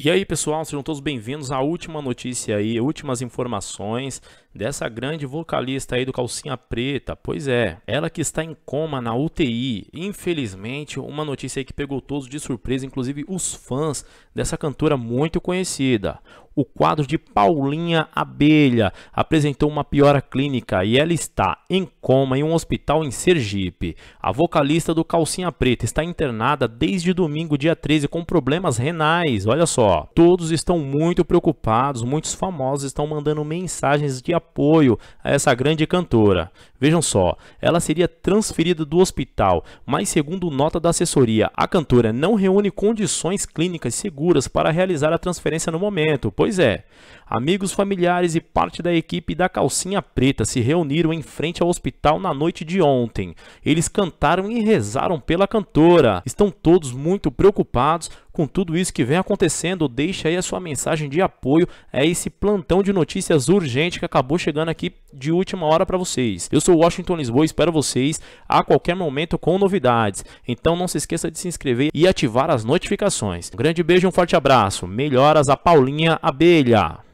E aí, pessoal, sejam todos bem-vindos à última notícia aí, últimas informações dessa grande vocalista aí do Calcinha Preta. Pois é, ela que está em coma na UTI. Infelizmente, uma notícia aí que pegou todos de surpresa, inclusive os fãs dessa cantora muito conhecida o quadro de Paulinha Abelha apresentou uma piora clínica e ela está em coma em um hospital em Sergipe. A vocalista do Calcinha Preta está internada desde domingo, dia 13, com problemas renais. Olha só, todos estão muito preocupados, muitos famosos estão mandando mensagens de apoio a essa grande cantora. Vejam só, ela seria transferida do hospital, mas segundo nota da assessoria, a cantora não reúne condições clínicas seguras para realizar a transferência no momento, pois Pois é, amigos, familiares e parte da equipe da Calcinha Preta se reuniram em frente ao hospital na noite de ontem. Eles cantaram e rezaram pela cantora. Estão todos muito preocupados com tudo isso que vem acontecendo, deixa aí a sua mensagem de apoio a esse plantão de notícias urgente que acabou chegando aqui de última hora para vocês. Eu sou Washington Lisboa e espero vocês a qualquer momento com novidades. Então não se esqueça de se inscrever e ativar as notificações. Um grande beijo, um forte abraço. Melhoras a Paulinha Abelha.